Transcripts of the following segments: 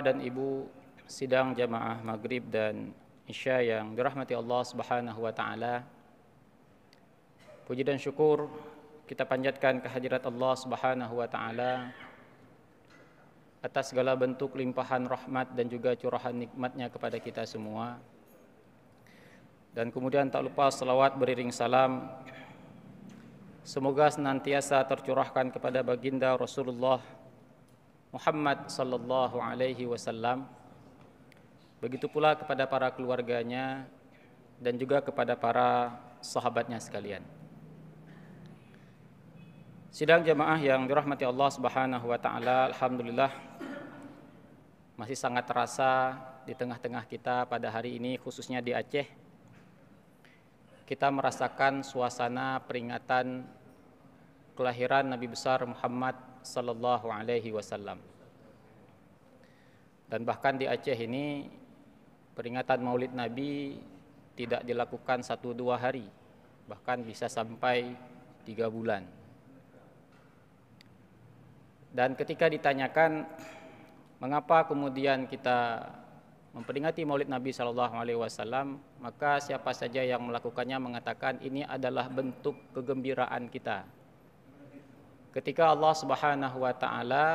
Bapak dan Ibu sidang jamaah maghrib dan isya yang dirahmati Allah Subhanahu wa taala. Puji dan syukur kita panjatkan kehadirat Allah Subhanahu wa taala atas segala bentuk limpahan rahmat dan juga curahan nikmatnya kepada kita semua. Dan kemudian tak lupa selawat beriring salam Semoga senantiasa tercurahkan kepada baginda Rasulullah Muhammad sallallahu alaihi wasallam begitu pula kepada para keluarganya dan juga kepada para sahabatnya sekalian. Sidang jamaah yang dirahmati Allah Subhanahu wa taala, alhamdulillah masih sangat terasa di tengah-tengah kita pada hari ini khususnya di Aceh. Kita merasakan suasana peringatan kelahiran Nabi besar Muhammad Sallallahu Alaihi Wasallam. Dan bahkan di Aceh ini peringatan Maulid Nabi tidak dilakukan satu dua hari, bahkan bisa sampai tiga bulan. Dan ketika ditanyakan mengapa kemudian kita memperingati Maulid Nabi Shallallahu Alaihi Wasallam, maka siapa saja yang melakukannya mengatakan ini adalah bentuk kegembiraan kita ketika Allah Subhanahu wa taala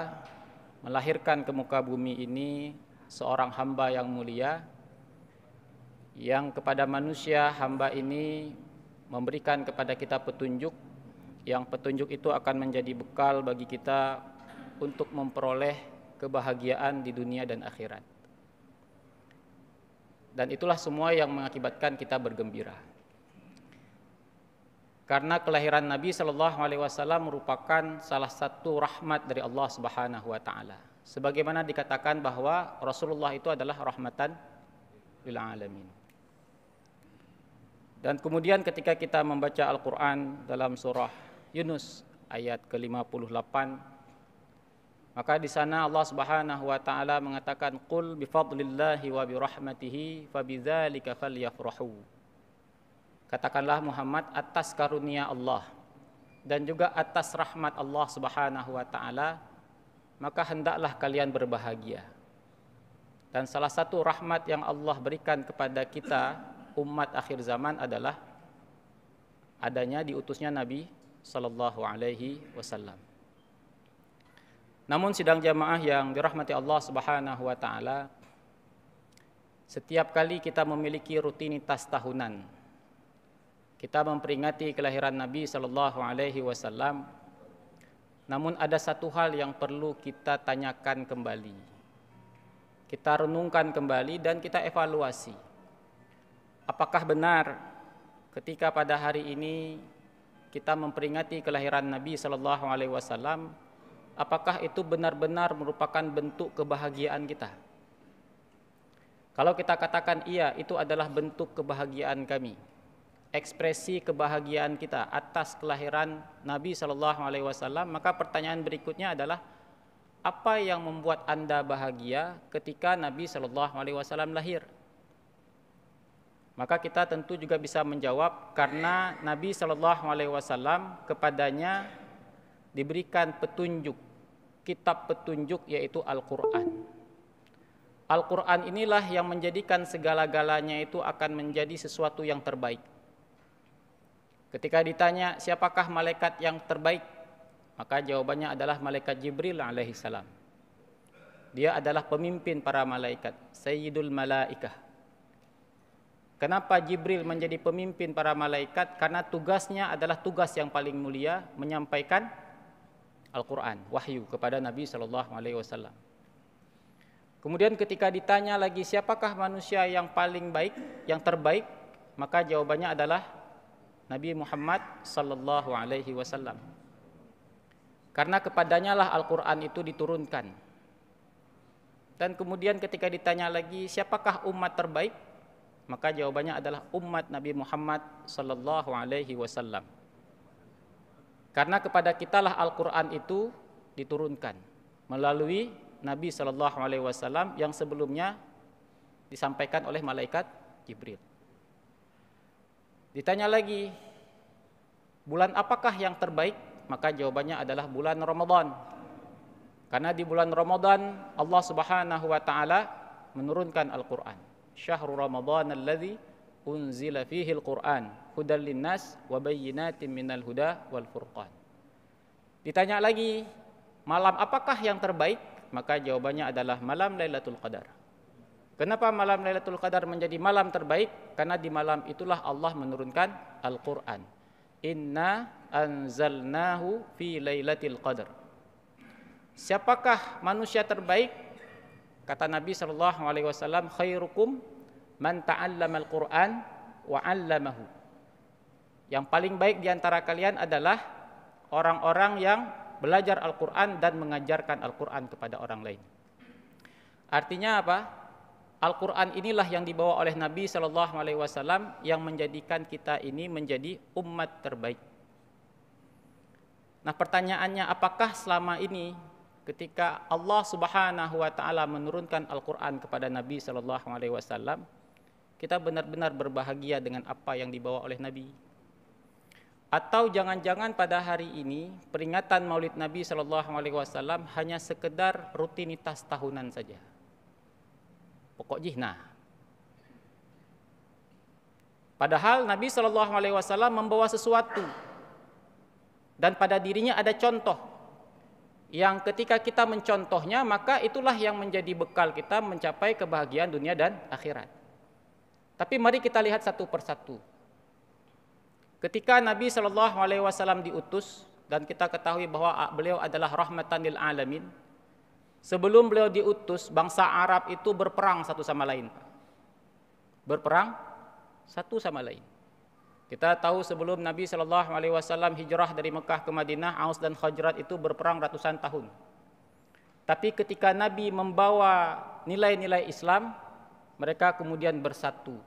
melahirkan ke muka bumi ini seorang hamba yang mulia yang kepada manusia hamba ini memberikan kepada kita petunjuk yang petunjuk itu akan menjadi bekal bagi kita untuk memperoleh kebahagiaan di dunia dan akhirat. Dan itulah semua yang mengakibatkan kita bergembira karena kelahiran Nabi Shallallahu Alaihi Wasallam merupakan salah satu rahmat dari Allah Subhanahu Wa Taala. Sebagaimana dikatakan bahwa Rasulullah itu adalah rahmatan lil alamin. Dan kemudian ketika kita membaca Al-Quran dalam surah Yunus ayat ke-58, maka di sana Allah Subhanahu wa taala mengatakan qul bi fadlillahi wa bi rahmatihi fabidzalika falyafrahu. Katakanlah Muhammad atas karunia Allah dan juga atas rahmat Allah Subhanahu wa taala, maka hendaklah kalian berbahagia. Dan salah satu rahmat yang Allah berikan kepada kita umat akhir zaman adalah adanya diutusnya Nabi Shallallahu alaihi wasallam. Namun sidang jamaah yang dirahmati Allah Subhanahu wa taala setiap kali kita memiliki rutinitas tahunan kita memperingati kelahiran Nabi Shallallahu Alaihi Wasallam. Namun ada satu hal yang perlu kita tanyakan kembali. Kita renungkan kembali dan kita evaluasi. Apakah benar ketika pada hari ini kita memperingati kelahiran Nabi Shallallahu Alaihi Wasallam, apakah itu benar-benar merupakan bentuk kebahagiaan kita? Kalau kita katakan iya, itu adalah bentuk kebahagiaan kami ekspresi kebahagiaan kita atas kelahiran Nabi Shallallahu Alaihi Wasallam, maka pertanyaan berikutnya adalah apa yang membuat anda bahagia ketika Nabi Shallallahu Alaihi Wasallam lahir? Maka kita tentu juga bisa menjawab karena Nabi Shallallahu Alaihi Wasallam kepadanya diberikan petunjuk, kitab petunjuk yaitu Al-Quran. Al-Quran inilah yang menjadikan segala-galanya itu akan menjadi sesuatu yang terbaik Ketika ditanya siapakah malaikat yang terbaik, maka jawabannya adalah malaikat Jibril alaihissalam. Dia adalah pemimpin para malaikat, Sayyidul Malaikah. Kenapa Jibril menjadi pemimpin para malaikat? Karena tugasnya adalah tugas yang paling mulia, menyampaikan Al-Quran, wahyu kepada Nabi saw. Alaihi Wasallam. Kemudian ketika ditanya lagi siapakah manusia yang paling baik, yang terbaik, maka jawabannya adalah Nabi Muhammad sallallahu alaihi wasallam. Karena kepadanya lah Al-Qur'an itu diturunkan. Dan kemudian ketika ditanya lagi siapakah umat terbaik? Maka jawabannya adalah umat Nabi Muhammad sallallahu alaihi wasallam. Karena kepada kitalah Al-Qur'an itu diturunkan melalui Nabi sallallahu alaihi wasallam yang sebelumnya disampaikan oleh malaikat Jibril. Ditanya lagi, bulan apakah yang terbaik? Maka jawabannya adalah bulan Ramadan. Karena di bulan Ramadan Allah Subhanahu wa taala menurunkan Al-Qur'an. Syahrul Ramadan alladzi unzila fihi Al-Qur'an hudal linnas wa bayyinatin minal huda wal furqan. Ditanya lagi, malam apakah yang terbaik? Maka jawabannya adalah malam Lailatul Qadar. Kenapa malam Lailatul Qadar menjadi malam terbaik? Karena di malam itulah Allah menurunkan Al-Qur'an. Inna anzalnahu fi Lailatul Qadar. Siapakah manusia terbaik? Kata Nabi Shallallahu alaihi wasallam, khairukum man ta'allamal Qur'an wa 'allamahu. Yang paling baik di antara kalian adalah orang-orang yang belajar Al-Qur'an dan mengajarkan Al-Qur'an kepada orang lain. Artinya apa? Al-Quran inilah yang dibawa oleh Nabi Shallallahu Alaihi Wasallam yang menjadikan kita ini menjadi umat terbaik. Nah pertanyaannya apakah selama ini ketika Allah Subhanahu Wa Taala menurunkan Al-Quran kepada Nabi Shallallahu Alaihi Wasallam, kita benar-benar berbahagia dengan apa yang dibawa oleh Nabi. Atau jangan-jangan pada hari ini peringatan Maulid Nabi Shallallahu Alaihi Wasallam hanya sekedar rutinitas tahunan saja pokok jihna. Padahal Nabi Shallallahu Alaihi Wasallam membawa sesuatu dan pada dirinya ada contoh yang ketika kita mencontohnya maka itulah yang menjadi bekal kita mencapai kebahagiaan dunia dan akhirat. Tapi mari kita lihat satu persatu. Ketika Nabi Shallallahu Alaihi Wasallam diutus dan kita ketahui bahwa beliau adalah rahmatan lil alamin, Sebelum beliau diutus, bangsa Arab itu berperang satu sama lain. Berperang satu sama lain. Kita tahu sebelum Nabi Shallallahu Alaihi Wasallam hijrah dari Mekah ke Madinah, Aus dan Khajrat itu berperang ratusan tahun. Tapi ketika Nabi membawa nilai-nilai Islam, mereka kemudian bersatu.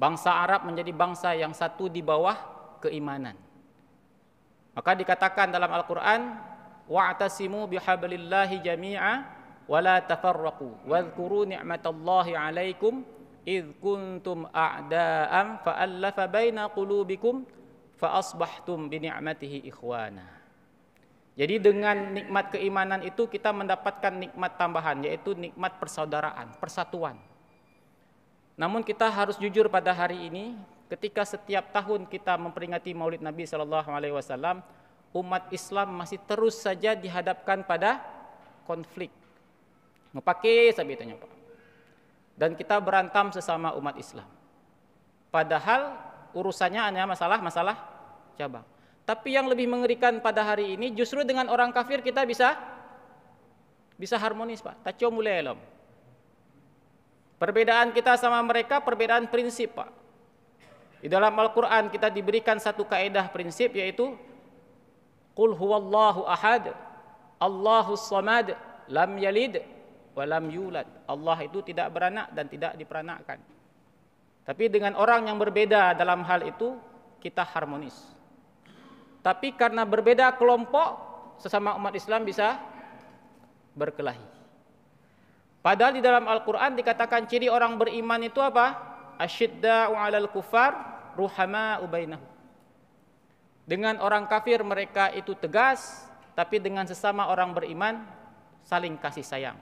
Bangsa Arab menjadi bangsa yang satu di bawah keimanan. Maka dikatakan dalam Al-Quran, wa'tasimu bihablillahi jami'a wa la tafarraqu wadhkuru ni'matallahi 'alaikum idh kuntum a'da'an fa'alafa baina qulubikum fa asbahtum bi ni'matihi ikhwana. Jadi dengan nikmat keimanan itu kita mendapatkan nikmat tambahan yaitu nikmat persaudaraan, persatuan. Namun kita harus jujur pada hari ini ketika setiap tahun kita memperingati Maulid Nabi Shallallahu alaihi wasallam umat Islam masih terus saja dihadapkan pada konflik. Ngepake sabi tanya Pak. Dan kita berantam sesama umat Islam. Padahal urusannya hanya masalah-masalah cabang. Tapi yang lebih mengerikan pada hari ini justru dengan orang kafir kita bisa bisa harmonis Pak. Tacho mulai elom. Perbedaan kita sama mereka perbedaan prinsip Pak. Di dalam Al-Quran kita diberikan satu kaedah prinsip yaitu Qul huwallahu ahad, Allahu samad, lam yalid wa lam yulad. Allah itu tidak beranak dan tidak diperanakkan. Tapi dengan orang yang berbeda dalam hal itu kita harmonis. Tapi karena berbeda kelompok sesama umat Islam bisa berkelahi. Padahal di dalam Al-Qur'an dikatakan ciri orang beriman itu apa? Asyidda'u 'alal kufar, ruhama'u bainahum. Dengan orang kafir mereka itu tegas, tapi dengan sesama orang beriman saling kasih sayang.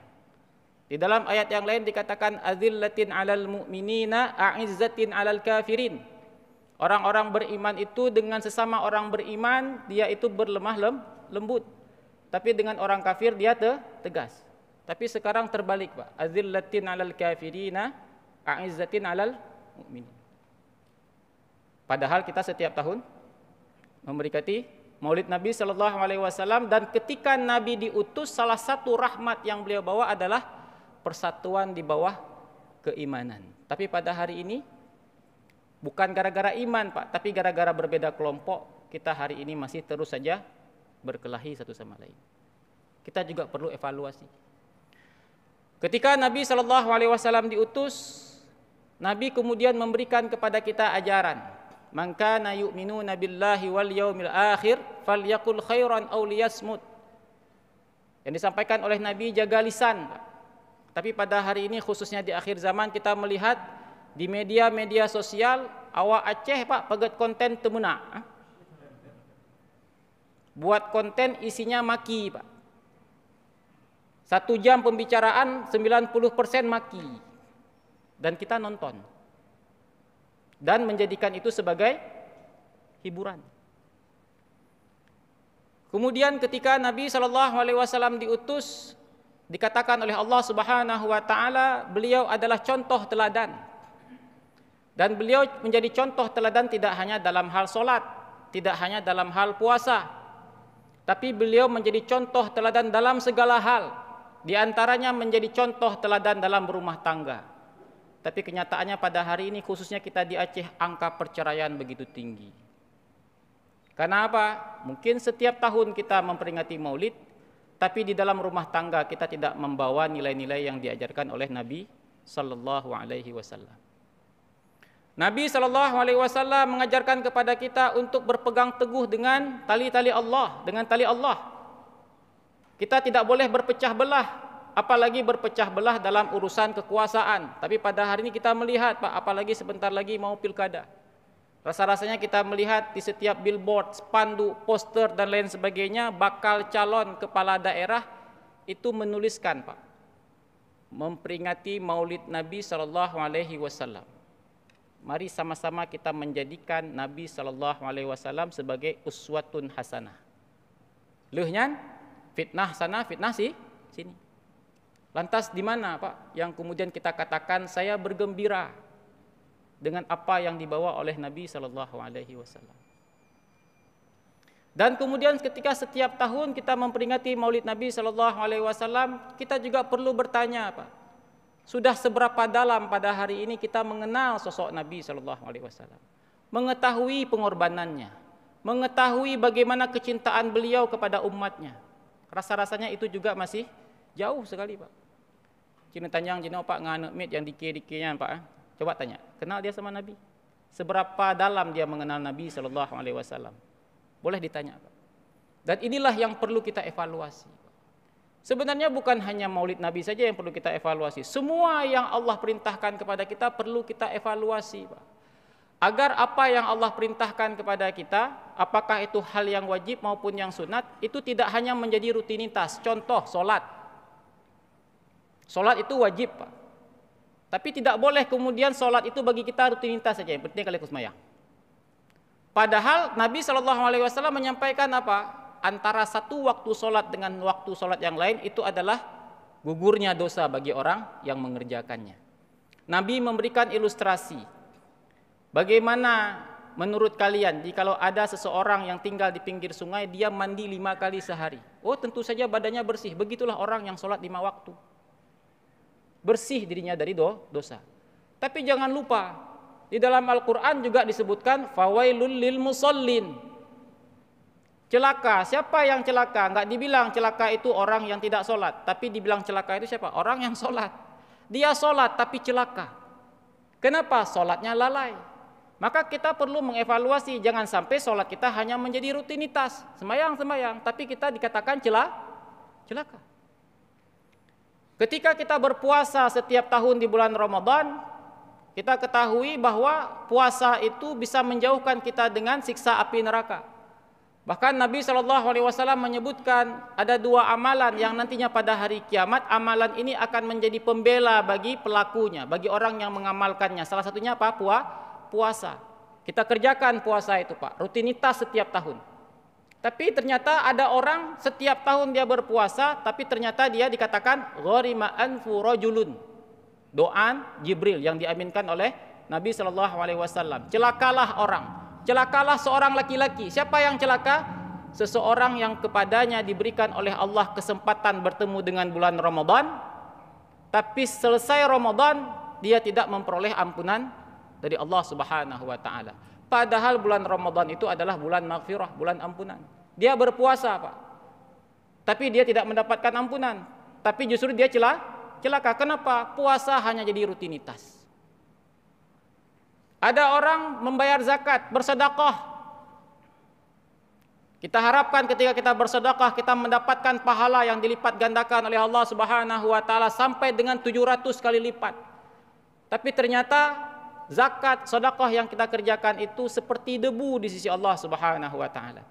Di dalam ayat yang lain dikatakan azillatin 'alal mu'minina a'izzatin 'alal kafirin. Orang-orang beriman itu dengan sesama orang beriman dia itu berlemah lem, lembut. Tapi dengan orang kafir dia te, tegas. Tapi sekarang terbalik, Pak. Azillatin 'alal kafirina a'izzatin 'alal mu'minin. Padahal kita setiap tahun memberikati Maulid Nabi Shallallahu Alaihi Wasallam dan ketika Nabi diutus salah satu rahmat yang beliau bawa adalah persatuan di bawah keimanan. Tapi pada hari ini bukan gara-gara iman pak, tapi gara-gara berbeda kelompok kita hari ini masih terus saja berkelahi satu sama lain. Kita juga perlu evaluasi. Ketika Nabi Shallallahu Alaihi Wasallam diutus, Nabi kemudian memberikan kepada kita ajaran man kana yu'minuna billahi wal yaumil akhir falyakul khairan aw liyasmut. Yang disampaikan oleh Nabi jaga lisan. Tapi pada hari ini khususnya di akhir zaman kita melihat di media-media sosial awak Aceh Pak pegat konten temuna. Buat konten isinya maki Pak. Satu jam pembicaraan 90% maki. Dan kita nonton dan menjadikan itu sebagai hiburan. Kemudian ketika Nabi Shallallahu Alaihi Wasallam diutus, dikatakan oleh Allah Subhanahu Wa Taala, beliau adalah contoh teladan. Dan beliau menjadi contoh teladan tidak hanya dalam hal solat, tidak hanya dalam hal puasa, tapi beliau menjadi contoh teladan dalam segala hal. Di antaranya menjadi contoh teladan dalam rumah tangga. Tapi kenyataannya pada hari ini khususnya kita di Aceh angka perceraian begitu tinggi. Karena apa? Mungkin setiap tahun kita memperingati Maulid, tapi di dalam rumah tangga kita tidak membawa nilai-nilai yang diajarkan oleh Nabi Sallallahu Alaihi Wasallam. Nabi Sallallahu Alaihi Wasallam mengajarkan kepada kita untuk berpegang teguh dengan tali-tali Allah, dengan tali Allah. Kita tidak boleh berpecah belah apalagi berpecah belah dalam urusan kekuasaan. Tapi pada hari ini kita melihat, Pak, apalagi sebentar lagi mau pilkada. Rasa-rasanya kita melihat di setiap billboard, spanduk, poster dan lain sebagainya bakal calon kepala daerah itu menuliskan, Pak, memperingati Maulid Nabi Shallallahu alaihi wasallam. Mari sama-sama kita menjadikan Nabi Shallallahu alaihi wasallam sebagai uswatun hasanah. Luhnya fitnah sana, fitnah sih sini. Lantas di mana Pak yang kemudian kita katakan saya bergembira dengan apa yang dibawa oleh Nabi Shallallahu Alaihi Wasallam. Dan kemudian ketika setiap tahun kita memperingati Maulid Nabi Shallallahu Alaihi Wasallam, kita juga perlu bertanya Pak, sudah seberapa dalam pada hari ini kita mengenal sosok Nabi Shallallahu Alaihi Wasallam, mengetahui pengorbanannya, mengetahui bagaimana kecintaan beliau kepada umatnya. Rasa-rasanya itu juga masih jauh sekali Pak. Cina tanyang Cina pak anak mit yang dikir-dikirnya pak. Ah? Coba tanya, kenal dia sama Nabi? Seberapa dalam dia mengenal Nabi Shallallahu Alaihi Wasallam? Boleh ditanya pak. Dan inilah yang perlu kita evaluasi. Sebenarnya bukan hanya maulid Nabi saja yang perlu kita evaluasi. Semua yang Allah perintahkan kepada kita perlu kita evaluasi. Pak. Agar apa yang Allah perintahkan kepada kita, apakah itu hal yang wajib maupun yang sunat, itu tidak hanya menjadi rutinitas. Contoh, solat. Sholat itu wajib Pak. Tapi tidak boleh kemudian sholat itu bagi kita rutinitas saja. Yang penting kali kusmaya. Padahal Nabi saw menyampaikan apa? Antara satu waktu sholat dengan waktu sholat yang lain itu adalah gugurnya dosa bagi orang yang mengerjakannya. Nabi memberikan ilustrasi. Bagaimana menurut kalian jikalau ada seseorang yang tinggal di pinggir sungai dia mandi lima kali sehari? Oh tentu saja badannya bersih. Begitulah orang yang sholat lima waktu bersih dirinya dari do, dosa. Tapi jangan lupa, di dalam Al-Qur'an juga disebutkan fawailul lil musallin. Celaka, siapa yang celaka? Enggak dibilang celaka itu orang yang tidak sholat, tapi dibilang celaka itu siapa? Orang yang sholat. Dia sholat tapi celaka. Kenapa? Sholatnya lalai. Maka kita perlu mengevaluasi, jangan sampai sholat kita hanya menjadi rutinitas, semayang-semayang, tapi kita dikatakan celaka. celaka. Ketika kita berpuasa setiap tahun di bulan Ramadan, kita ketahui bahwa puasa itu bisa menjauhkan kita dengan siksa api neraka. Bahkan Nabi Shallallahu Alaihi Wasallam menyebutkan ada dua amalan yang nantinya pada hari kiamat amalan ini akan menjadi pembela bagi pelakunya, bagi orang yang mengamalkannya. Salah satunya apa? Puasa. Kita kerjakan puasa itu pak, rutinitas setiap tahun. Tapi ternyata ada orang setiap tahun dia berpuasa, tapi ternyata dia dikatakan gharima anfu rajulun. Doa Jibril yang diaminkan oleh Nabi Shallallahu alaihi wasallam. Celakalah orang. Celakalah seorang laki-laki. Siapa yang celaka? seseorang yang kepadanya diberikan oleh Allah kesempatan bertemu dengan bulan Ramadan tapi selesai Ramadan dia tidak memperoleh ampunan dari Allah Subhanahu wa taala. Padahal bulan Ramadan itu adalah bulan maghfirah, bulan ampunan. Dia berpuasa, Pak. Tapi dia tidak mendapatkan ampunan. Tapi justru dia celah, celaka. Kenapa? Puasa hanya jadi rutinitas. Ada orang membayar zakat, bersedekah. Kita harapkan ketika kita bersedekah kita mendapatkan pahala yang dilipat gandakan oleh Allah Subhanahu wa taala sampai dengan 700 kali lipat. Tapi ternyata zakat, sedekah yang kita kerjakan itu seperti debu di sisi Allah Subhanahu wa taala.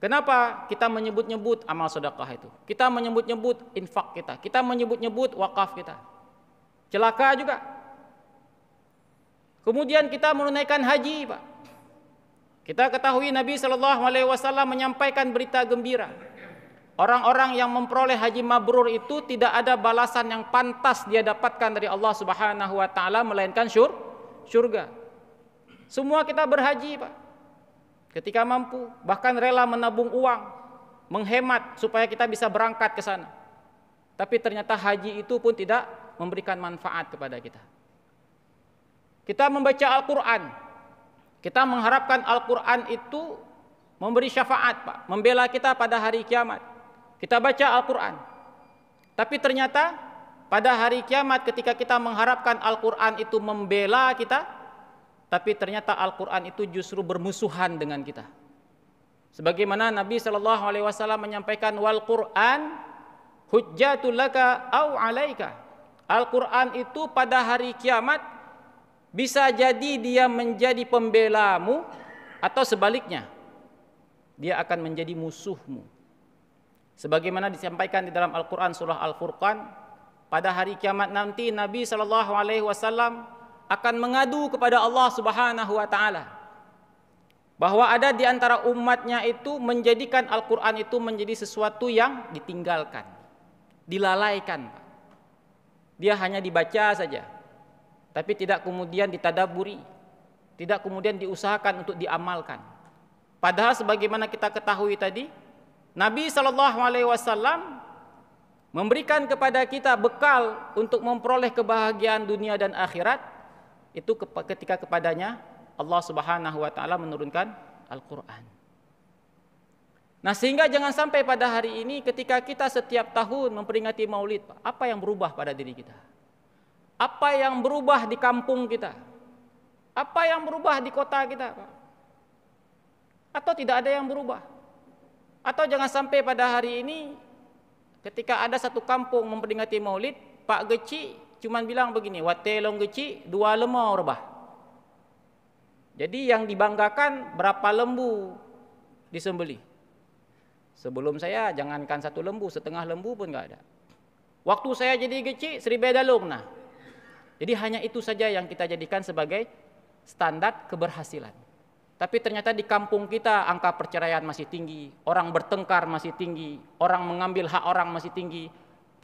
Kenapa kita menyebut-nyebut amal sedekah itu? Kita menyebut-nyebut infak kita, kita menyebut-nyebut wakaf kita. Celaka juga. Kemudian kita menunaikan haji, Pak. Kita ketahui Nabi Shallallahu alaihi wasallam menyampaikan berita gembira. Orang-orang yang memperoleh haji mabrur itu tidak ada balasan yang pantas dia dapatkan dari Allah Subhanahu wa taala melainkan syur surga. Semua kita berhaji, Pak. Ketika mampu, bahkan rela menabung uang, menghemat supaya kita bisa berangkat ke sana. Tapi ternyata haji itu pun tidak memberikan manfaat kepada kita. Kita membaca Al-Qur'an. Kita mengharapkan Al-Qur'an itu memberi syafaat, Pak, membela kita pada hari kiamat. Kita baca Al-Qur'an. Tapi ternyata pada hari kiamat ketika kita mengharapkan Al-Quran itu membela kita, tapi ternyata Al-Quran itu justru bermusuhan dengan kita. Sebagaimana Nabi Shallallahu Alaihi Wasallam menyampaikan wal Quran hujjatul laka au alaika. Al-Quran itu pada hari kiamat bisa jadi dia menjadi pembelamu atau sebaliknya dia akan menjadi musuhmu. Sebagaimana disampaikan di dalam Al-Quran surah Al-Furqan pada hari kiamat nanti Nabi sallallahu alaihi wasallam akan mengadu kepada Allah Subhanahu wa taala bahwa ada di antara umatnya itu menjadikan Al-Qur'an itu menjadi sesuatu yang ditinggalkan, dilalaikan. Dia hanya dibaca saja. Tapi tidak kemudian ditadaburi, tidak kemudian diusahakan untuk diamalkan. Padahal sebagaimana kita ketahui tadi, Nabi Shallallahu Alaihi Wasallam memberikan kepada kita bekal untuk memperoleh kebahagiaan dunia dan akhirat itu ketika kepadanya Allah Subhanahu wa taala menurunkan Al-Qur'an. Nah, sehingga jangan sampai pada hari ini ketika kita setiap tahun memperingati Maulid, apa yang berubah pada diri kita? Apa yang berubah di kampung kita? Apa yang berubah di kota kita? Atau tidak ada yang berubah? Atau jangan sampai pada hari ini Ketika ada satu kampung memperingati maulid, Pak Geci cuman bilang begini, watelong geci dua lemau rebah. Jadi yang dibanggakan berapa lembu disembeli. Sebelum saya jangankan satu lembu, setengah lembu pun nggak ada. Waktu saya jadi geci, seribeda Bedalung nah. Jadi hanya itu saja yang kita jadikan sebagai standar keberhasilan. Tapi ternyata di kampung kita angka perceraian masih tinggi, orang bertengkar masih tinggi, orang mengambil hak orang masih tinggi,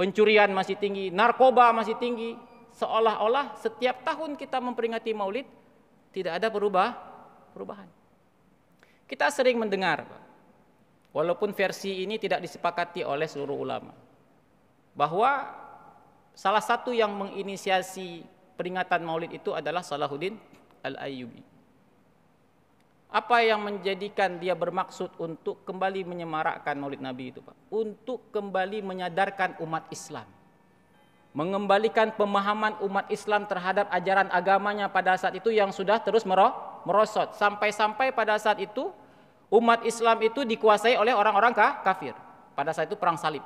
pencurian masih tinggi, narkoba masih tinggi. Seolah-olah setiap tahun kita memperingati Maulid tidak ada perubah, perubahan. Kita sering mendengar, walaupun versi ini tidak disepakati oleh seluruh ulama, bahwa salah satu yang menginisiasi peringatan Maulid itu adalah Salahuddin Al-Ayyubi. Apa yang menjadikan dia bermaksud untuk kembali menyemarakkan maulid Nabi itu Pak? Untuk kembali menyadarkan umat Islam. Mengembalikan pemahaman umat Islam terhadap ajaran agamanya pada saat itu yang sudah terus merosot. Sampai-sampai pada saat itu umat Islam itu dikuasai oleh orang-orang kafir. Pada saat itu perang salib.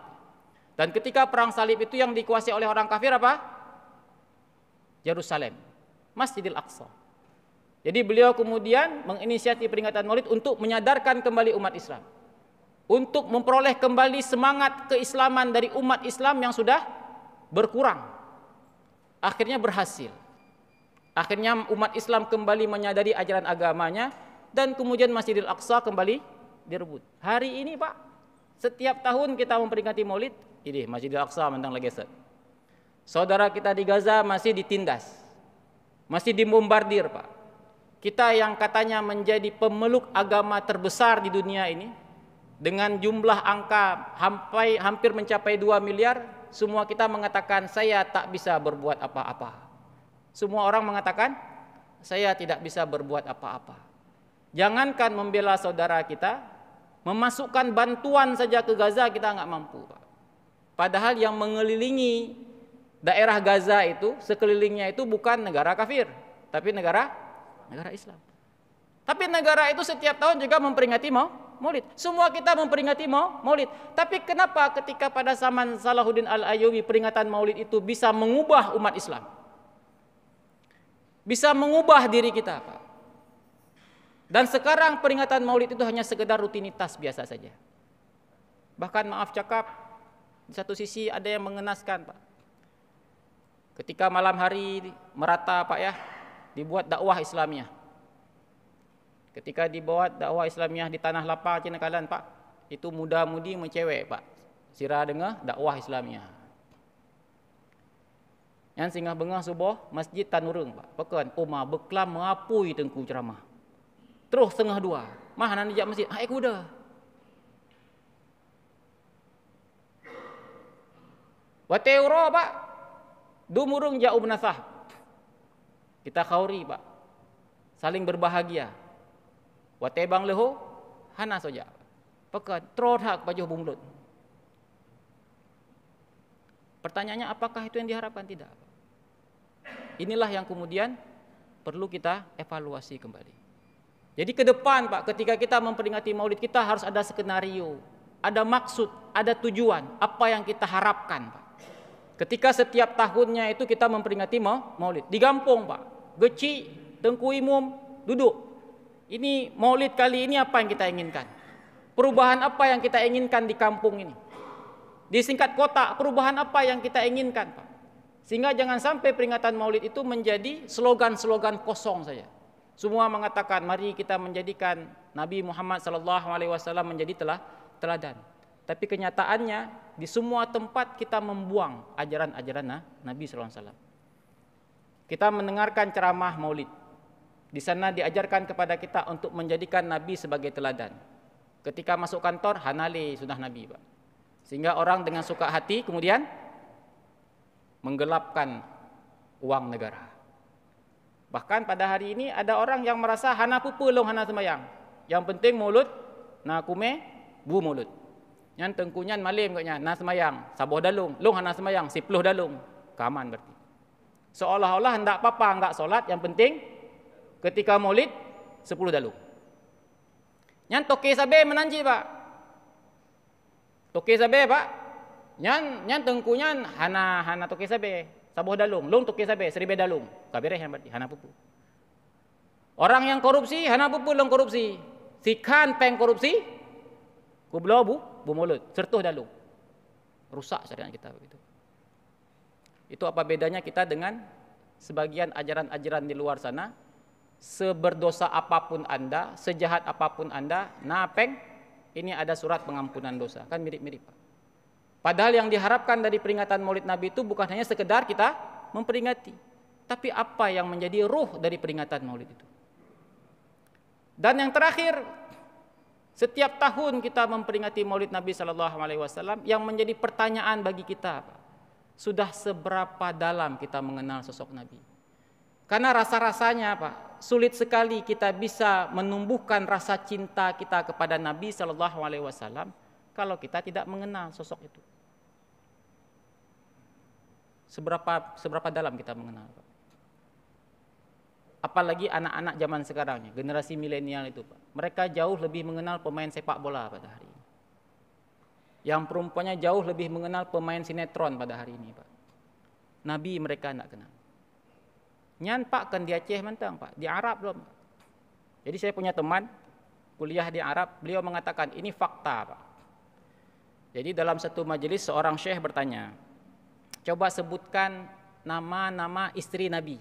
Dan ketika perang salib itu yang dikuasai oleh orang kafir apa? Yerusalem, Masjidil Aqsa. Jadi beliau kemudian menginisiasi peringatan Maulid untuk menyadarkan kembali umat Islam. Untuk memperoleh kembali semangat keislaman dari umat Islam yang sudah berkurang. Akhirnya berhasil. Akhirnya umat Islam kembali menyadari ajaran agamanya dan kemudian Masjidil Aqsa kembali direbut. Hari ini, Pak, setiap tahun kita memperingati Maulid, ini Masjidil Aqsa mentang legeset. Saudara kita di Gaza masih ditindas. Masih dibombardir, Pak kita yang katanya menjadi pemeluk agama terbesar di dunia ini dengan jumlah angka hampir hampir mencapai 2 miliar, semua kita mengatakan saya tak bisa berbuat apa-apa. Semua orang mengatakan saya tidak bisa berbuat apa-apa. Jangankan membela saudara kita, memasukkan bantuan saja ke Gaza kita nggak mampu. Padahal yang mengelilingi daerah Gaza itu, sekelilingnya itu bukan negara kafir, tapi negara negara Islam. Tapi negara itu setiap tahun juga memperingati mau Maulid. Semua kita memperingati mau Maulid. Tapi kenapa ketika pada zaman Salahuddin Al-Ayyubi peringatan Maulid itu bisa mengubah umat Islam? Bisa mengubah diri kita, Pak. Dan sekarang peringatan Maulid itu hanya sekedar rutinitas biasa saja. Bahkan maaf cakap, di satu sisi ada yang mengenaskan, Pak. Ketika malam hari merata, Pak ya, dibuat dakwah Islamiah. Ketika dibuat dakwah Islamiah di tanah lapar Cina Kalan, Pak, itu muda-mudi mencewek, Pak. Sira dengar dakwah Islamiah. Yang singgah bengah subuh, masjid Tanurung, Pak. Pekan, Uma beklam mengapui tengku ceramah. Terus setengah dua. Mah, nak nijak masjid? Hai ah, eh, kuda. Wate Eropa, Pak. Dumurung jauh bin Kita khauri, Pak. Saling berbahagia. Watebang leho hana saja. Pekat hak baju bumlut. Pertanyaannya apakah itu yang diharapkan tidak? Inilah yang kemudian perlu kita evaluasi kembali. Jadi ke depan Pak, ketika kita memperingati Maulid kita harus ada skenario, ada maksud, ada tujuan, apa yang kita harapkan Pak. Ketika setiap tahunnya itu kita memperingati maulid. Di kampung Pak, Geci, Tengku Imum, duduk. Ini maulid kali ini apa yang kita inginkan? Perubahan apa yang kita inginkan di kampung ini? Di singkat kota, perubahan apa yang kita inginkan Pak? Sehingga jangan sampai peringatan maulid itu menjadi slogan-slogan kosong saja. Semua mengatakan mari kita menjadikan Nabi Muhammad SAW menjadi telah teladan. Tapi kenyataannya di semua tempat kita membuang ajaran-ajaran nah, Nabi SAW. Kita mendengarkan ceramah maulid. Di sana diajarkan kepada kita untuk menjadikan Nabi sebagai teladan. Ketika masuk kantor, hanali sudah Nabi. Pak. Sehingga orang dengan suka hati kemudian menggelapkan uang negara. Bahkan pada hari ini ada orang yang merasa hana pupu long hana sembayang. Yang penting mulut, nakume, bu mulut. Nyan tengkunyan malim katnya, nah semayang, sabuh dalung, lung hana semayang, sipluh dalung. Kaman berarti. Seolah-olah hendak apa-apa, enggak solat, yang penting ketika maulid, sepuluh dalung. Nyan toke sabe menanji pak. Toke sabe pak. Nyan nyan tengkunyan hana hana toke sabe. Sabuh dalung, lung toke sabe, seribe dalung. Kabireh yang berarti, hana pupu. Orang yang korupsi, hana pupu lung korupsi. Sikan peng korupsi, kublo bu, bermulut, sertuh dalu. Rusak syariat kita begitu. Itu apa bedanya kita dengan sebagian ajaran-ajaran di luar sana? Seberdosa apapun Anda, sejahat apapun Anda, napeng ini ada surat pengampunan dosa. Kan mirip-mirip, Padahal yang diharapkan dari peringatan Maulid Nabi itu bukan hanya sekedar kita memperingati, tapi apa yang menjadi ruh dari peringatan Maulid itu. Dan yang terakhir, setiap tahun kita memperingati Maulid Nabi Shallallahu Alaihi Wasallam yang menjadi pertanyaan bagi kita sudah seberapa dalam kita mengenal sosok Nabi. Karena rasa-rasanya Pak sulit sekali kita bisa menumbuhkan rasa cinta kita kepada Nabi Shallallahu Alaihi Wasallam kalau kita tidak mengenal sosok itu. Seberapa seberapa dalam kita mengenal? apalagi anak-anak zaman sekarang, generasi milenial itu, Pak. Mereka jauh lebih mengenal pemain sepak bola pada hari ini. Yang perempuannya jauh lebih mengenal pemain sinetron pada hari ini, Pak. Nabi mereka tidak kenal. Nyan Pak kan di Aceh mentang Pak, di Arab belum. Jadi saya punya teman kuliah di Arab, beliau mengatakan ini fakta Pak. Jadi dalam satu majelis seorang syekh bertanya, coba sebutkan nama-nama istri Nabi.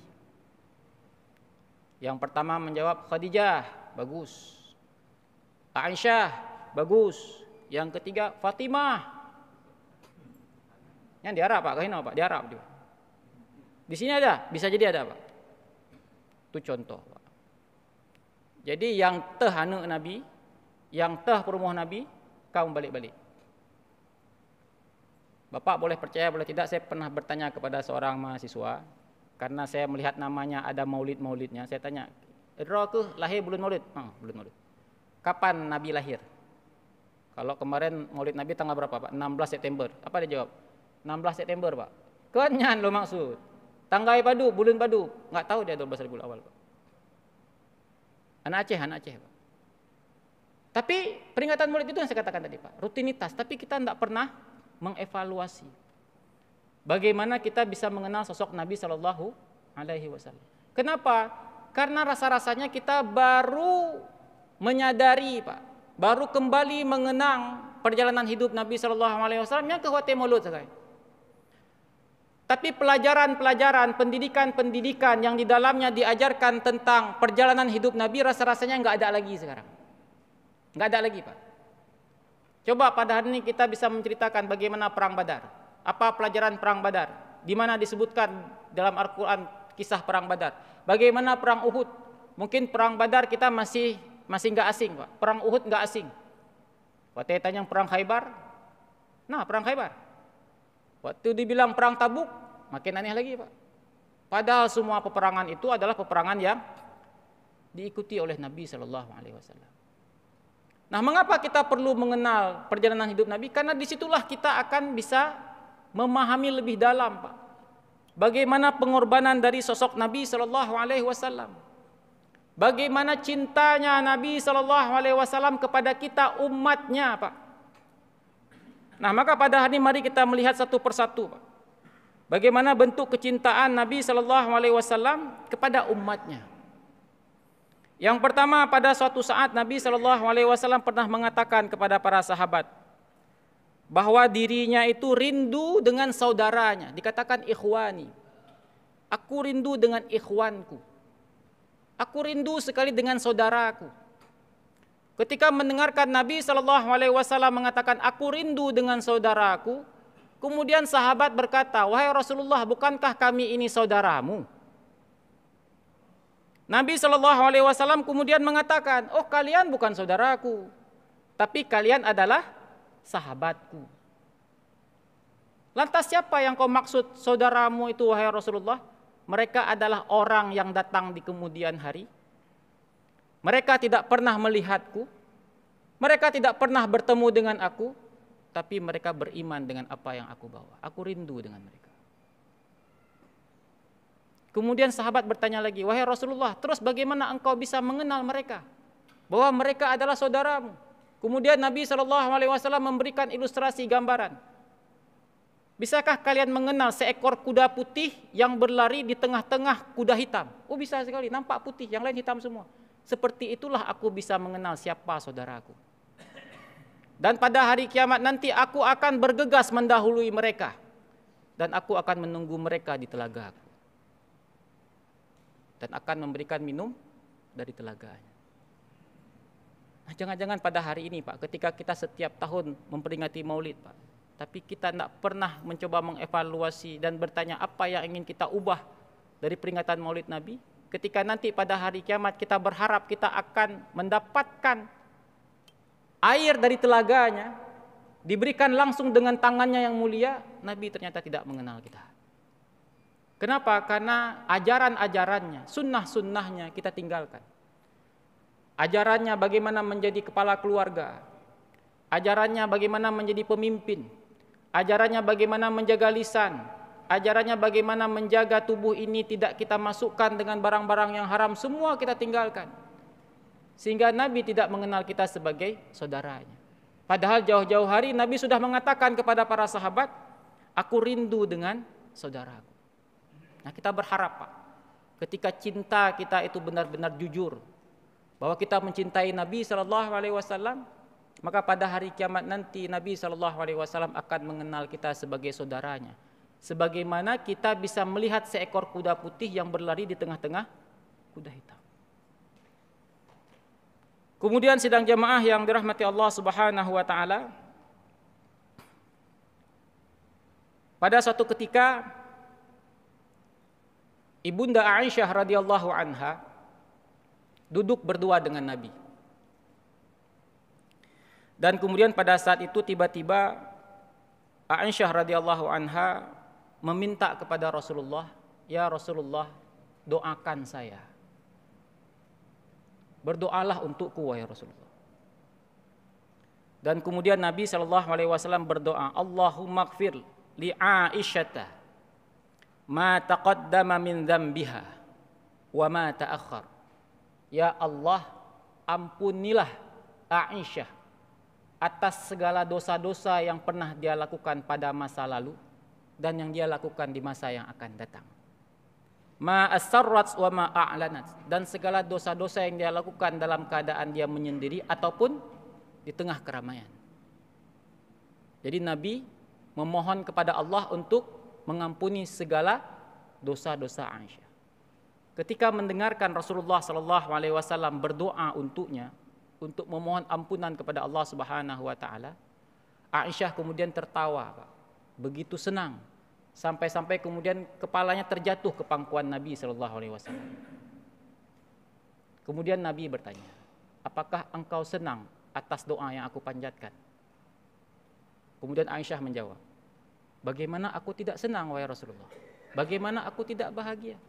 Yang pertama menjawab Khadijah, bagus. Aisyah, bagus. Yang ketiga Fatimah. Yang di Arab Pak, kahino Pak, di Arab juga. Di sini ada, bisa jadi ada Pak. Itu contoh Pak. Jadi yang teh anak Nabi, yang teh perumah Nabi, kaum balik-balik. Bapak boleh percaya boleh tidak, saya pernah bertanya kepada seorang mahasiswa karena saya melihat namanya ada maulid-maulidnya, saya tanya, "Idrakuh lahir bulan maulid?" Hmm, ah, bulan maulid. Kapan Nabi lahir? Kalau kemarin maulid Nabi tanggal berapa, Pak? 16 September. Apa dia jawab? 16 September, Pak. Kenyan lo maksud. Tanggal padu, bulan padu. Enggak tahu dia 12 bulan Awal, Pak. Anak Aceh, anak Aceh, Pak. Tapi peringatan maulid itu yang saya katakan tadi, Pak. Rutinitas, tapi kita tidak pernah mengevaluasi bagaimana kita bisa mengenal sosok Nabi Shallallahu Alaihi Wasallam. Kenapa? Karena rasa-rasanya kita baru menyadari, Pak, baru kembali mengenang perjalanan hidup Nabi Shallallahu Alaihi Wasallam yang ke Guatemala. Mulut, tapi pelajaran-pelajaran, pendidikan-pendidikan yang di dalamnya diajarkan tentang perjalanan hidup Nabi rasa-rasanya nggak ada lagi sekarang. Nggak ada lagi, Pak. Coba pada hari ini kita bisa menceritakan bagaimana perang Badar. Apa pelajaran perang Badar? Di mana disebutkan dalam Al-Qur'an kisah perang Badar? Bagaimana perang Uhud? Mungkin perang Badar kita masih masih nggak asing, Pak. Perang Uhud nggak asing. Waktu tanya perang Khaybar, nah perang Khaybar. Waktu dibilang perang Tabuk, makin aneh lagi, Pak. Padahal semua peperangan itu adalah peperangan yang diikuti oleh Nabi Shallallahu Alaihi Wasallam. Nah, mengapa kita perlu mengenal perjalanan hidup Nabi? Karena disitulah kita akan bisa memahami lebih dalam, Pak. Bagaimana pengorbanan dari sosok Nabi Shallallahu Alaihi Wasallam? Bagaimana cintanya Nabi Shallallahu Alaihi Wasallam kepada kita umatnya, Pak? Nah, maka pada hari ini mari kita melihat satu persatu, Pak. Bagaimana bentuk kecintaan Nabi Shallallahu Alaihi Wasallam kepada umatnya? Yang pertama, pada suatu saat Nabi Shallallahu Alaihi Wasallam pernah mengatakan kepada para sahabat, bahwa dirinya itu rindu dengan saudaranya, dikatakan ikhwani. Aku rindu dengan ikhwanku. Aku rindu sekali dengan saudaraku. Ketika mendengarkan Nabi Shallallahu Alaihi Wasallam mengatakan aku rindu dengan saudaraku, kemudian sahabat berkata, wahai Rasulullah, bukankah kami ini saudaramu? Nabi Shallallahu Alaihi Wasallam kemudian mengatakan, oh kalian bukan saudaraku, tapi kalian adalah sahabatku. Lantas siapa yang kau maksud saudaramu itu wahai Rasulullah? Mereka adalah orang yang datang di kemudian hari. Mereka tidak pernah melihatku. Mereka tidak pernah bertemu dengan aku, tapi mereka beriman dengan apa yang aku bawa. Aku rindu dengan mereka. Kemudian sahabat bertanya lagi, "Wahai Rasulullah, terus bagaimana engkau bisa mengenal mereka? Bahwa mereka adalah saudaramu?" Kemudian Nabi Shallallahu Alaihi Wasallam memberikan ilustrasi gambaran. Bisakah kalian mengenal seekor kuda putih yang berlari di tengah-tengah kuda hitam? Oh bisa sekali, nampak putih, yang lain hitam semua. Seperti itulah aku bisa mengenal siapa saudaraku. Dan pada hari kiamat nanti aku akan bergegas mendahului mereka. Dan aku akan menunggu mereka di telaga aku. Dan akan memberikan minum dari telaganya. Nah, jangan-jangan pada hari ini Pak, ketika kita setiap tahun memperingati maulid Pak, tapi kita tidak pernah mencoba mengevaluasi dan bertanya apa yang ingin kita ubah dari peringatan maulid Nabi, ketika nanti pada hari kiamat kita berharap kita akan mendapatkan air dari telaganya, diberikan langsung dengan tangannya yang mulia, Nabi ternyata tidak mengenal kita. Kenapa? Karena ajaran-ajarannya, sunnah-sunnahnya kita tinggalkan ajarannya bagaimana menjadi kepala keluarga, ajarannya bagaimana menjadi pemimpin, ajarannya bagaimana menjaga lisan, ajarannya bagaimana menjaga tubuh ini tidak kita masukkan dengan barang-barang yang haram, semua kita tinggalkan. Sehingga Nabi tidak mengenal kita sebagai saudaranya. Padahal jauh-jauh hari Nabi sudah mengatakan kepada para sahabat, aku rindu dengan saudaraku. Nah kita berharap Pak, ketika cinta kita itu benar-benar jujur, bahwa kita mencintai Nabi Shallallahu Alaihi Wasallam, maka pada hari kiamat nanti Nabi Shallallahu Alaihi Wasallam akan mengenal kita sebagai saudaranya. Sebagaimana kita bisa melihat seekor kuda putih yang berlari di tengah-tengah kuda hitam. Kemudian sidang jamaah yang dirahmati Allah Subhanahu wa taala. Pada suatu ketika Ibunda Aisyah radhiyallahu anha duduk berdua dengan Nabi. Dan kemudian pada saat itu tiba-tiba Aisyah radhiyallahu anha meminta kepada Rasulullah, "Ya Rasulullah, doakan saya." Berdoalah untukku wahai Rasulullah. Dan kemudian Nabi Shallallahu alaihi wasallam berdoa, "Allahumma gfir li Aisyata ma taqaddama min dzambiha wa ma ta'akhkhara." Ya Allah, ampunilah Aisyah atas segala dosa-dosa yang pernah dia lakukan pada masa lalu dan yang dia lakukan di masa yang akan datang. Ma asarrat wa ma a'lanat dan segala dosa-dosa yang dia lakukan dalam keadaan dia menyendiri ataupun di tengah keramaian. Jadi Nabi memohon kepada Allah untuk mengampuni segala dosa-dosa Aisyah ketika mendengarkan Rasulullah Sallallahu Alaihi Wasallam berdoa untuknya untuk memohon ampunan kepada Allah Subhanahu Wa Taala, Aisyah kemudian tertawa, Pak. begitu senang sampai-sampai kemudian kepalanya terjatuh ke pangkuan Nabi Sallallahu Alaihi Wasallam. Kemudian Nabi bertanya, apakah engkau senang atas doa yang aku panjatkan? Kemudian Aisyah menjawab, bagaimana aku tidak senang wahai Rasulullah? Bagaimana aku tidak bahagia?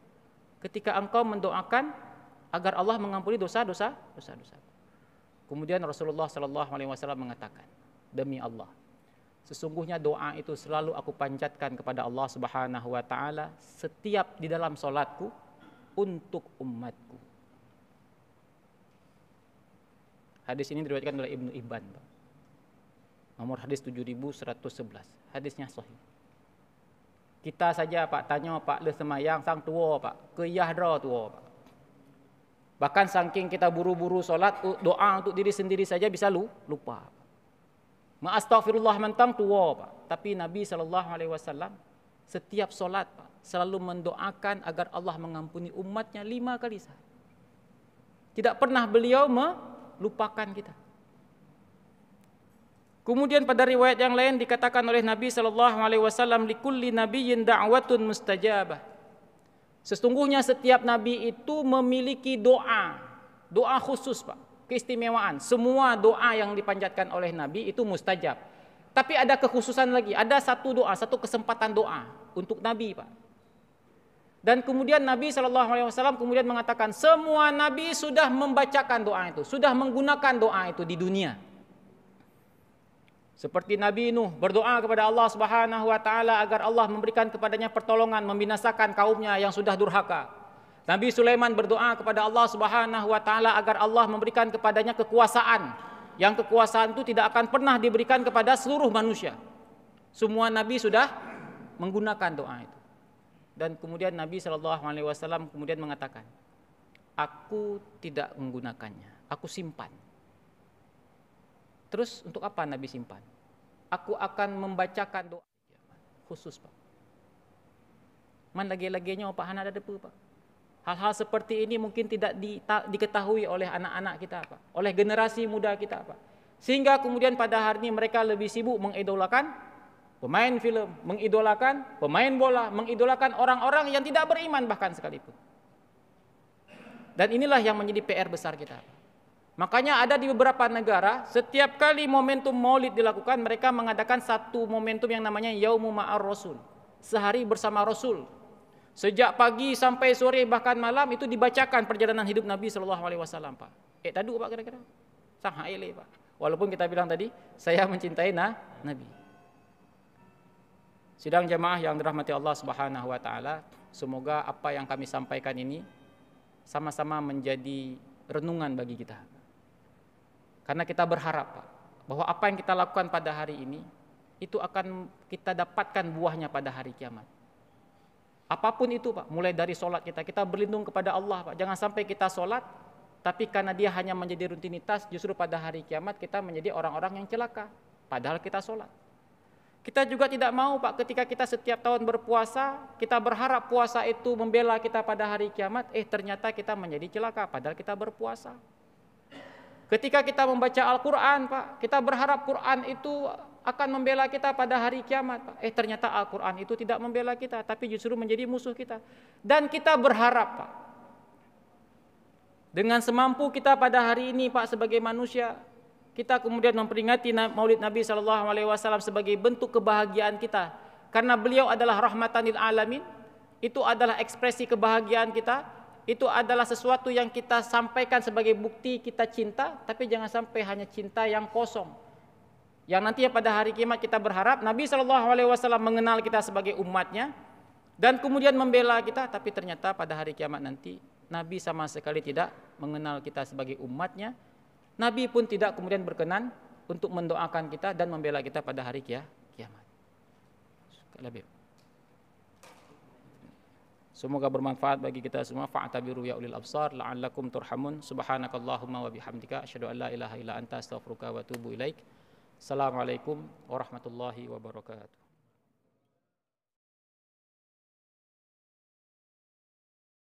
ketika engkau mendoakan agar Allah mengampuni dosa-dosa dosa-dosa. Kemudian Rasulullah Shallallahu Alaihi Wasallam mengatakan, demi Allah, sesungguhnya doa itu selalu aku panjatkan kepada Allah Subhanahu Wa Taala setiap di dalam solatku untuk umatku. Hadis ini diriwayatkan oleh Ibnu Ibban. Nomor hadis 7111. Hadisnya sahih. Kita saja Pak tanya Pak le semayang sang tua Pak, keyah Yahdra tua Pak. Bahkan saking kita buru-buru solat, doa untuk diri sendiri saja bisa lu, lupa. Ma'astaghfirullah mentang tua Pak. Tapi Nabi SAW setiap solat Pak, selalu mendoakan agar Allah mengampuni umatnya lima kali sehari. Tidak pernah beliau melupakan kita. Kemudian pada riwayat yang lain dikatakan oleh Nabi sallallahu alaihi wasallam likulli nabiyyin da'watun mustajabah. Sesungguhnya setiap nabi itu memiliki doa, doa khusus, Pak. Keistimewaan. Semua doa yang dipanjatkan oleh nabi itu mustajab. Tapi ada kekhususan lagi, ada satu doa, satu kesempatan doa untuk nabi, Pak. Dan kemudian Nabi Shallallahu Alaihi Wasallam kemudian mengatakan semua Nabi sudah membacakan doa itu, sudah menggunakan doa itu di dunia. Seperti Nabi Nuh berdoa kepada Allah Subhanahu wa taala agar Allah memberikan kepadanya pertolongan membinasakan kaumnya yang sudah durhaka. Nabi Sulaiman berdoa kepada Allah Subhanahu wa taala agar Allah memberikan kepadanya kekuasaan yang kekuasaan itu tidak akan pernah diberikan kepada seluruh manusia. Semua nabi sudah menggunakan doa itu. Dan kemudian Nabi Shallallahu alaihi wasallam kemudian mengatakan, "Aku tidak menggunakannya. Aku simpan." Terus untuk apa Nabi simpan? Aku akan membacakan doa khusus Pak. Man lagi-laginya Pak Hana ada depa Pak. Hal-hal seperti ini mungkin tidak diketahui oleh anak-anak kita Pak, oleh generasi muda kita Pak. Sehingga kemudian pada hari ini mereka lebih sibuk mengidolakan pemain film, mengidolakan pemain bola, mengidolakan orang-orang yang tidak beriman bahkan sekalipun. Dan inilah yang menjadi PR besar kita. Pak. Makanya ada di beberapa negara, setiap kali momentum maulid dilakukan, mereka mengadakan satu momentum yang namanya Yaumu Ma'ar Rasul. Sehari bersama Rasul. Sejak pagi sampai sore bahkan malam itu dibacakan perjalanan hidup Nabi Shallallahu Alaihi Wasallam pak. Eh tadu pak kira-kira, sang eh, pak. Walaupun kita bilang tadi saya mencintai nah, Nabi. Sidang jemaah yang dirahmati Allah Subhanahu Wa Taala, semoga apa yang kami sampaikan ini sama-sama menjadi renungan bagi kita karena kita berharap Pak, bahwa apa yang kita lakukan pada hari ini itu akan kita dapatkan buahnya pada hari kiamat. Apapun itu Pak, mulai dari sholat kita, kita berlindung kepada Allah Pak. Jangan sampai kita sholat, tapi karena dia hanya menjadi rutinitas, justru pada hari kiamat kita menjadi orang-orang yang celaka. Padahal kita sholat. Kita juga tidak mau Pak ketika kita setiap tahun berpuasa, kita berharap puasa itu membela kita pada hari kiamat, eh ternyata kita menjadi celaka padahal kita berpuasa. Ketika kita membaca Al-Quran, Pak, kita berharap Quran itu akan membela kita pada hari kiamat. Pak. Eh ternyata Al-Quran itu tidak membela kita, tapi justru menjadi musuh kita. Dan kita berharap, Pak, dengan semampu kita pada hari ini, Pak, sebagai manusia, kita kemudian memperingati Maulid Nabi Shallallahu Alaihi Wasallam sebagai bentuk kebahagiaan kita, karena beliau adalah rahmatanil alamin, itu adalah ekspresi kebahagiaan kita itu adalah sesuatu yang kita sampaikan sebagai bukti kita cinta, tapi jangan sampai hanya cinta yang kosong. Yang nantinya pada hari kiamat kita berharap Nabi Shallallahu Alaihi Wasallam mengenal kita sebagai umatnya dan kemudian membela kita, tapi ternyata pada hari kiamat nanti Nabi sama sekali tidak mengenal kita sebagai umatnya. Nabi pun tidak kemudian berkenan untuk mendoakan kita dan membela kita pada hari kiamat. Lebih. Semoga bermanfaat bagi kita semua. Fa'tabiru ya ulil absar la'allakum turhamun. Subhanakallahumma wa bihamdika asyhadu an la ilaha illa anta astaghfiruka wa atubu ilaik. Assalamualaikum warahmatullahi wabarakatuh.